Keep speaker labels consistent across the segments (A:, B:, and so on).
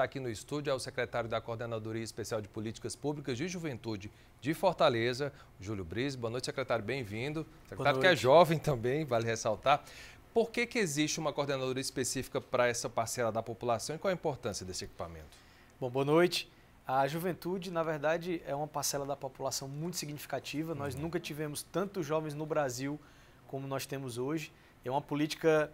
A: está aqui no estúdio é o secretário da Coordenadoria Especial de Políticas Públicas de Juventude de Fortaleza, Júlio Brise. Boa noite, secretário, bem-vindo. Secretário que é jovem também, vale ressaltar. Por que, que existe uma coordenadoria específica para essa parcela da população e qual a importância desse
B: equipamento? Bom, boa noite. A juventude, na verdade, é uma parcela da população muito significativa. Uhum. Nós nunca tivemos tantos jovens no Brasil como nós temos hoje. É uma política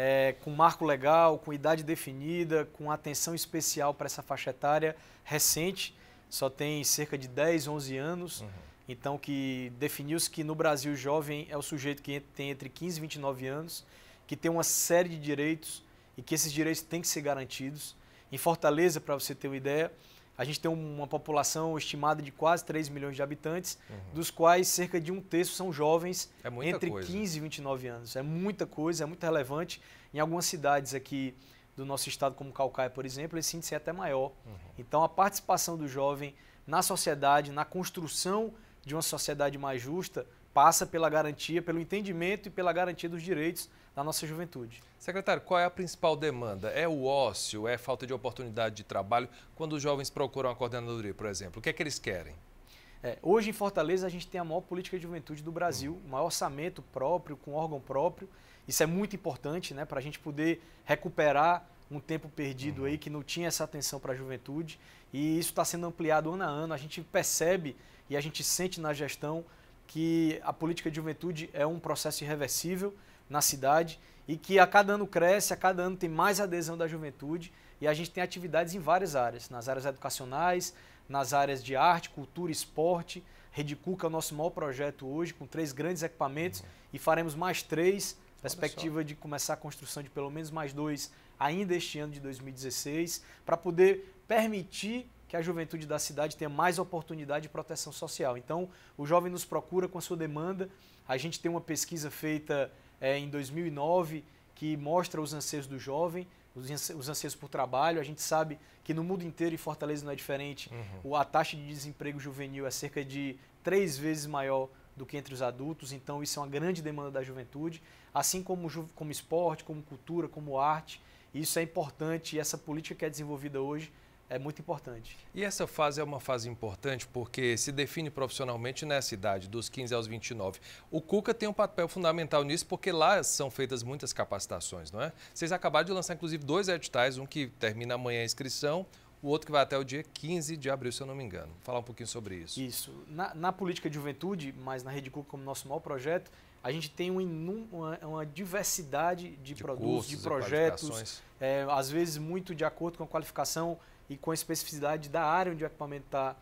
B: é, com marco legal, com idade definida, com atenção especial para essa faixa etária recente, só tem cerca de 10, 11 anos. Uhum. Então, que definiu-se que no Brasil jovem é o sujeito que tem entre 15 e 29 anos, que tem uma série de direitos e que esses direitos têm que ser garantidos. Em Fortaleza, para você ter uma ideia, a gente tem uma população estimada de quase 3 milhões de habitantes, uhum. dos quais cerca de um terço são jovens é entre coisa. 15 e 29 anos. É muita coisa, é muito relevante. Em algumas cidades aqui do nosso estado, como Calcaia, por exemplo, esse índice é até maior. Uhum. Então, a participação do jovem na sociedade, na construção de uma sociedade mais justa, passa pela garantia, pelo entendimento e pela garantia dos direitos da nossa juventude.
A: Secretário, qual é a principal demanda? É o ócio? É falta de oportunidade de trabalho? Quando os jovens procuram a coordenadoria, por exemplo, o que é que eles querem?
B: É, hoje em Fortaleza a gente tem a maior política de juventude do Brasil, hum. maior orçamento próprio, com órgão próprio. Isso é muito importante né, para a gente poder recuperar um tempo perdido aí uhum. que não tinha essa atenção para a juventude. E isso está sendo ampliado ano a ano. A gente percebe e a gente sente na gestão que a política de juventude é um processo irreversível na cidade e que a cada ano cresce, a cada ano tem mais adesão da juventude e a gente tem atividades em várias áreas, nas áreas educacionais, nas áreas de arte, cultura, esporte. Rede Cuca é o nosso maior projeto hoje, com três grandes equipamentos uhum. e faremos mais três, Olha perspectiva só. de começar a construção de pelo menos mais dois ainda este ano de 2016, para poder permitir que a juventude da cidade tenha mais oportunidade de proteção social. Então, o jovem nos procura com a sua demanda. A gente tem uma pesquisa feita é, em 2009 que mostra os anseios do jovem, os anseios por trabalho. A gente sabe que no mundo inteiro, e Fortaleza não é diferente, uhum. a taxa de desemprego juvenil é cerca de três vezes maior do que entre os adultos, então isso é uma grande demanda da juventude, assim como, como esporte, como cultura, como arte. Isso é importante e essa política que é desenvolvida hoje é muito importante.
A: E essa fase é uma fase importante porque se define profissionalmente nessa idade, dos 15 aos 29. O Cuca tem um papel fundamental nisso porque lá são feitas muitas capacitações, não é? Vocês acabaram de lançar, inclusive, dois editais, um que termina amanhã a inscrição,
B: o outro que vai até o dia 15 de abril, se eu não me engano. Falar um pouquinho sobre isso. Isso. Na, na política de juventude, mas na Rede Cuca como nosso maior projeto, a gente tem um inum, uma, uma, diversidade de, de produtos, cursos, de projetos, é, às vezes muito de acordo com a qualificação e com a especificidade da área onde o equipamento está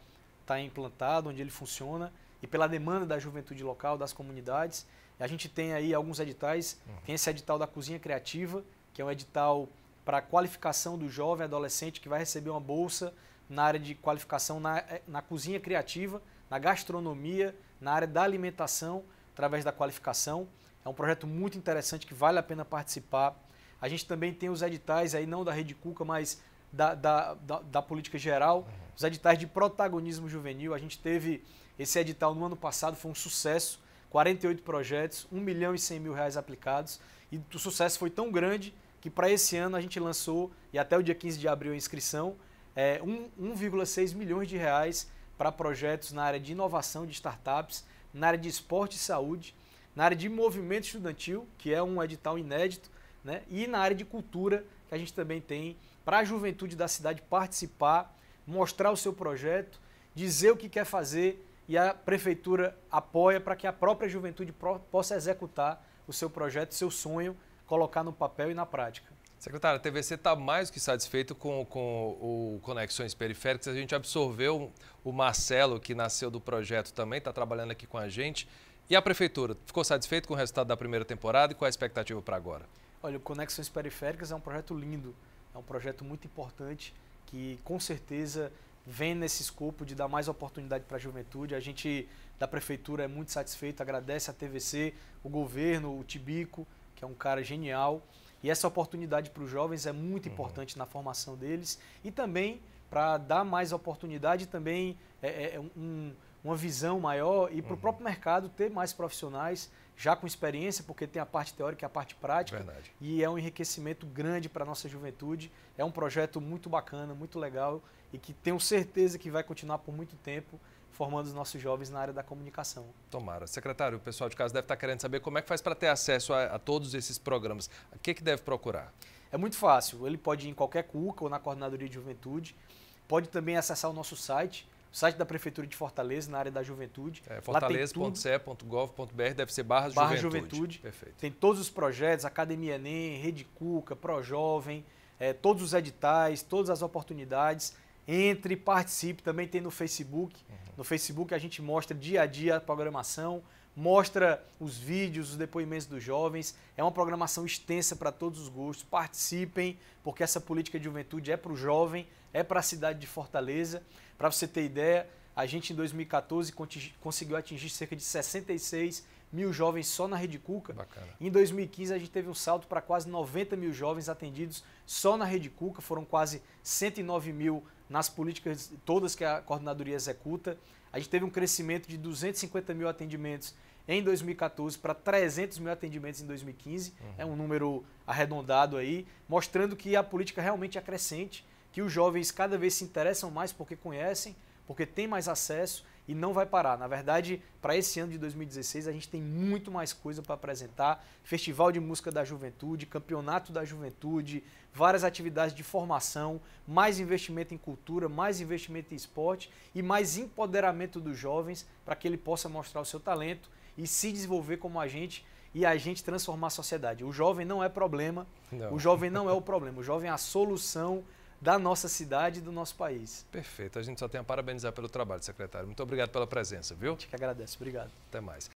B: tá implantado, onde ele funciona, e pela demanda da juventude local, das comunidades. A gente tem aí alguns editais, uhum. tem esse edital da Cozinha Criativa, que é um edital para a qualificação do jovem adolescente que vai receber uma bolsa na área de qualificação na, eh, na cozinha criativa, na gastronomia, na área da alimentação, através da qualificação. É um projeto muito interessante que vale a pena participar. A gente também tem os editais aí, não da Rede Cuca, mas da, da, da, da política geral, uhum. os editais de protagonismo juvenil. A gente teve esse edital no ano passado, foi um sucesso. 48 projetos, 1 milhão e 100 mil reais aplicados. E o sucesso foi tão grande que para esse ano a gente lançou, e até o dia 15 de abril a inscrição, é, 1,6 milhões de reais para projetos na área de inovação de startups, na área de esporte e saúde, na área de movimento estudantil, que é um edital inédito, né? e na área de cultura, que a gente também tem para a juventude da cidade participar, mostrar o seu projeto, dizer o que quer fazer e a prefeitura apoia para que a própria juventude possa executar o seu projeto, seu sonho colocar no papel e na prática.
A: Secretário, a TVC está mais que satisfeito com, com o Conexões Periféricas. A gente absorveu o Marcelo, que nasceu do projeto também, está trabalhando aqui com a gente. E a Prefeitura, ficou satisfeito com o resultado da primeira temporada e qual é a expectativa para agora?
B: Olha, o Conexões Periféricas é um projeto lindo, é um projeto muito importante que com certeza vem nesse escopo de dar mais oportunidade para a juventude. A gente da Prefeitura é muito satisfeito, agradece a TVC, o governo, o Tibico, que é um cara genial. E essa oportunidade para os jovens é muito uhum. importante uhum. na formação deles e também para dar mais oportunidade também é, é, é um, uma visão maior e para o uhum. próprio mercado ter mais profissionais já com experiência, porque tem a parte teórica e a parte prática. Verdade. E é um enriquecimento grande para a nossa juventude. É um projeto muito bacana, muito legal e que tenho certeza que vai continuar por muito tempo formando os nossos jovens na área da comunicação.
A: Tomara. Secretário, o pessoal de casa deve estar querendo saber como é que faz para ter acesso a, a, todos esses
B: programas. O que, que deve procurar? É muito fácil. Ele pode ir em qualquer CUCA ou na Coordenadoria de Juventude. Pode também acessar o nosso site, o site da Prefeitura de Fortaleza, na área da juventude. É,
A: fortaleza.se.gov.br, deve ser barra, barra juventude. juventude. Perfeito.
B: Tem todos os projetos, Academia Enem, Rede Cuca, Projovem, é, todos os editais, todas as oportunidades. Entre, participe, também tem no Facebook. Uhum. No Facebook a gente mostra dia a dia a programação, mostra os vídeos, os depoimentos dos jovens. É uma programação extensa para todos os gostos. Participem, porque essa política de juventude é para o jovem, é para a cidade de Fortaleza. Para você ter ideia, a gente em 2014 conseguiu atingir cerca de 66 mil jovens só na Rede Cuca. Bacana. Em 2015, a gente teve um salto para quase 90 mil jovens atendidos só na Rede Cuca, foram quase 109 mil nas políticas todas que a coordenadoria executa. A gente teve um crescimento de 250 mil atendimentos em 2014 para 300 mil atendimentos em 2015. Uhum. É um número arredondado aí, mostrando que a política realmente é crescente, que os jovens cada vez se interessam mais porque conhecem, porque têm mais acesso e não vai parar. Na verdade, para esse ano de 2016 a gente tem muito mais coisa para apresentar: Festival de Música da Juventude, Campeonato da Juventude, várias atividades de formação, mais investimento em cultura, mais investimento em esporte e mais empoderamento dos jovens para que ele possa mostrar o seu talento e se desenvolver como gente e a gente transformar a sociedade. O jovem não é problema, não. o jovem não é o problema, o jovem é a solução da nossa cidade e do nosso país.
A: Perfeito. A gente só tem a parabenizar pelo trabalho, secretário. Muito obrigado pela presença, viu? gente que agradeço. Obrigado. Até mais.